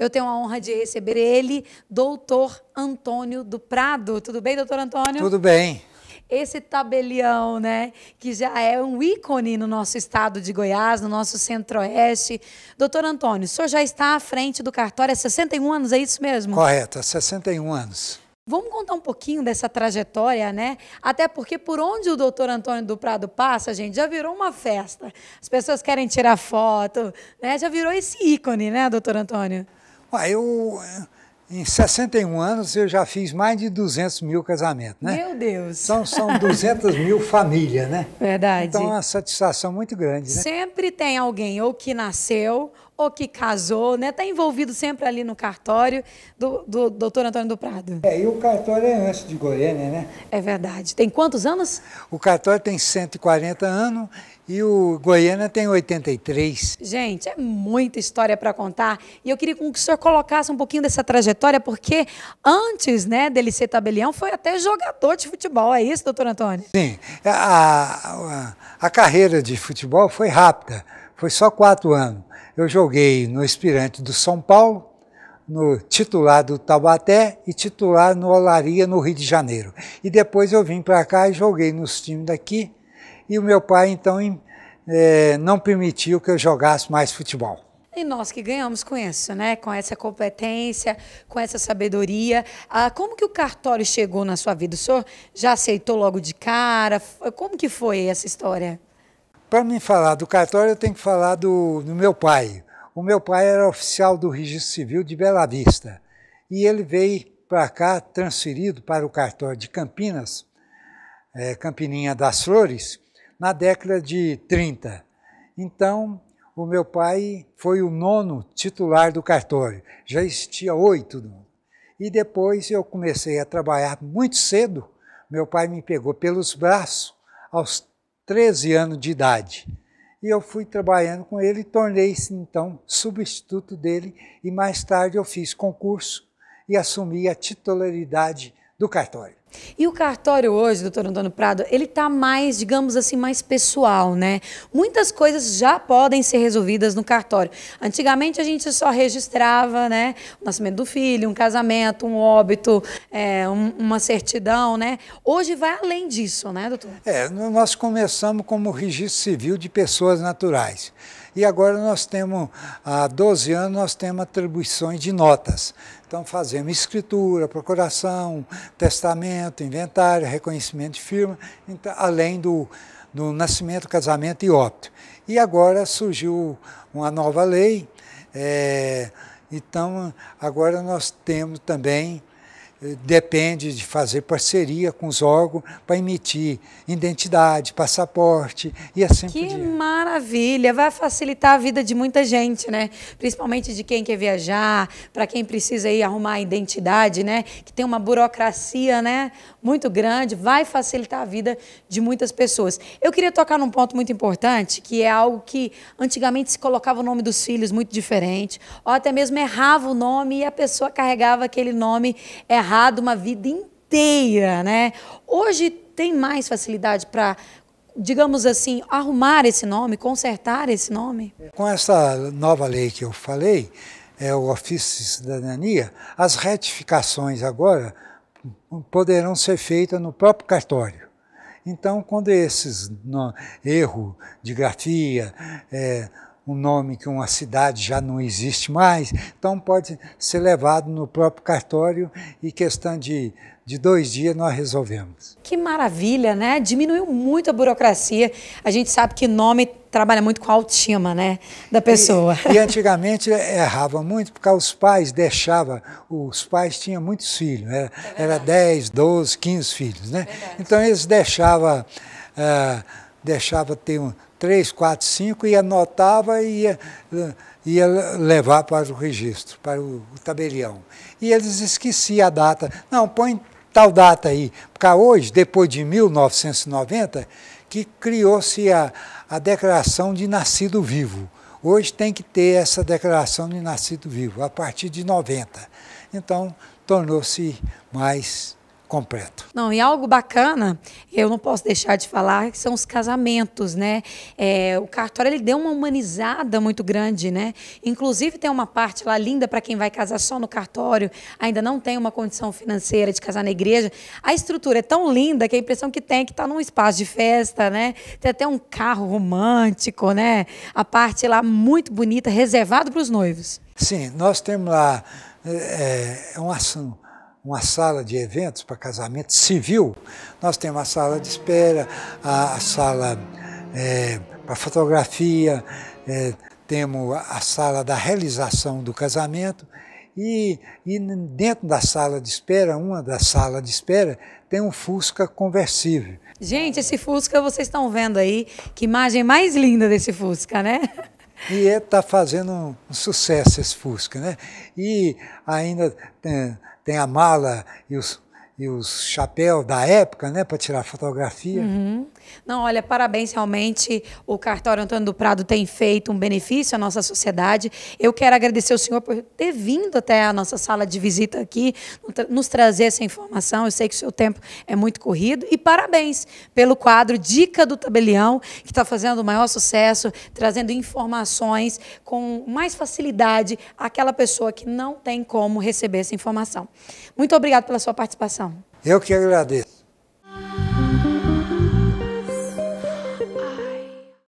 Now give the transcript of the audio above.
Eu tenho a honra de receber ele, doutor Antônio do Prado. Tudo bem, doutor Antônio? Tudo bem esse tabelião, né? Que já é um ícone no nosso estado de Goiás, no nosso centro-oeste. Doutor Antônio, o senhor já está à frente do cartório há 61 anos, é isso mesmo? Correto, há 61 anos. Vamos contar um pouquinho dessa trajetória, né? Até porque por onde o doutor Antônio do Prado passa, gente, já virou uma festa. As pessoas querem tirar foto, né? Já virou esse ícone, né, doutor Antônio? Ué, eu, eh, em 61 anos, eu já fiz mais de 200 mil casamentos, né? Meu Deus! São, são 200 mil famílias, né? Verdade. Então é uma satisfação muito grande, né? Sempre tem alguém ou que nasceu ou que casou, né? Está envolvido sempre ali no cartório do, do doutor Antônio do Prado. É, e o cartório é antes de Goiânia, né? É verdade. Tem quantos anos? O cartório tem 140 anos e o Goiânia tem 83. Gente, é muita história para contar. E eu queria que o senhor colocasse um pouquinho dessa trajetória, porque antes né, dele ser tabelião, foi até jogador de futebol. É isso, doutor Antônio? Sim. A, a, a carreira de futebol foi rápida, foi só quatro anos. Eu joguei no Espirante do São Paulo, no titular do Taubaté e titular no Olaria, no Rio de Janeiro. E depois eu vim para cá e joguei nos times daqui. E o meu pai, então, em, é, não permitiu que eu jogasse mais futebol. E nós que ganhamos com isso, né? Com essa competência, com essa sabedoria. Ah, como que o cartório chegou na sua vida? O senhor já aceitou logo de cara? Como que foi essa história? Para me falar do cartório, eu tenho que falar do, do meu pai. O meu pai era oficial do Registro Civil de Bela Vista e ele veio para cá, transferido para o cartório de Campinas, é, Campininha das Flores, na década de 30. Então, o meu pai foi o nono titular do cartório, já existia oito. Né? E depois eu comecei a trabalhar muito cedo. Meu pai me pegou pelos braços aos 13 anos de idade. E eu fui trabalhando com ele, tornei-se então substituto dele e mais tarde eu fiz concurso e assumi a titularidade do cartório. E o cartório hoje, doutor Antônio Prado, ele está mais, digamos assim, mais pessoal, né? Muitas coisas já podem ser resolvidas no cartório. Antigamente a gente só registrava, né? O nascimento do filho, um casamento, um óbito, é, um, uma certidão, né? Hoje vai além disso, né, doutor? É, nós começamos como registro civil de pessoas naturais. E agora nós temos, há 12 anos, nós temos atribuições de notas. Então fazemos escritura, procuração, testamento, inventário, reconhecimento de firma, então, além do, do nascimento, casamento e óbito. E agora surgiu uma nova lei, é, então agora nós temos também depende de fazer parceria com os órgãos para emitir identidade, passaporte e assim que por diante. Que maravilha! Vai facilitar a vida de muita gente, né? Principalmente de quem quer viajar, para quem precisa ir arrumar a identidade, né? Que tem uma burocracia, né? Muito grande. Vai facilitar a vida de muitas pessoas. Eu queria tocar num ponto muito importante, que é algo que antigamente se colocava o nome dos filhos muito diferente, ou até mesmo errava o nome e a pessoa carregava aquele nome errado amarrado uma vida inteira, né? Hoje tem mais facilidade para digamos assim, arrumar esse nome, consertar esse nome? Com essa nova lei que eu falei, é o ofício de cidadania, as retificações agora poderão ser feitas no próprio cartório. Então, quando esses erro de grafia, é, um nome que uma cidade já não existe mais, então pode ser levado no próprio cartório e questão de, de dois dias nós resolvemos. Que maravilha, né? Diminuiu muito a burocracia. A gente sabe que nome trabalha muito com a autoestima, né, da pessoa. E, e antigamente errava muito porque os pais deixavam, os pais tinham muitos filhos, era, né? é era 10, 12, 15 filhos, né? É então eles deixavam, uh, eh, deixava ter um três, quatro, cinco, e anotava e ia, ia levar para o registro, para o, o tabelião. E eles esqueciam a data. Não, põe tal data aí. Porque hoje, depois de 1990, que criou-se a, a declaração de nascido vivo. Hoje tem que ter essa declaração de nascido vivo, a partir de 90. Então, tornou-se mais completo. Não, e algo bacana, eu não posso deixar de falar, que são os casamentos, né? É, o cartório ele deu uma humanizada muito grande, né? Inclusive tem uma parte lá linda para quem vai casar só no cartório, ainda não tem uma condição financeira de casar na igreja. A estrutura é tão linda que a impressão que tem é que está num espaço de festa, né? Tem até um carro romântico, né? A parte lá muito bonita, reservado para os noivos. Sim, nós temos lá é, é um assunto uma sala de eventos para casamento civil. Nós temos a sala de espera, a, a sala é, para fotografia, é, temos a sala da realização do casamento. E, e dentro da sala de espera, uma da sala de espera, tem um Fusca conversível. Gente, esse Fusca vocês estão vendo aí, que imagem mais linda desse Fusca, né? E está é, fazendo um, um, sucesso esse Fusca, né? E ainda tem, é, tem a mala e os e os chapéus da época, né, para tirar fotografia. Uhum. Não, olha, parabéns realmente. O cartório Antônio do Prado tem feito um benefício à nossa sociedade. Eu quero agradecer ao senhor por ter vindo até a nossa sala de visita aqui, nos trazer essa informação. Eu sei que o seu tempo é muito corrido e parabéns pelo quadro Dica do Tabelião, que está fazendo o maior sucesso, trazendo informações com mais facilidade àquela pessoa que não tem como receber essa informação. Muito obrigado pela sua participação. Eu que agradeço.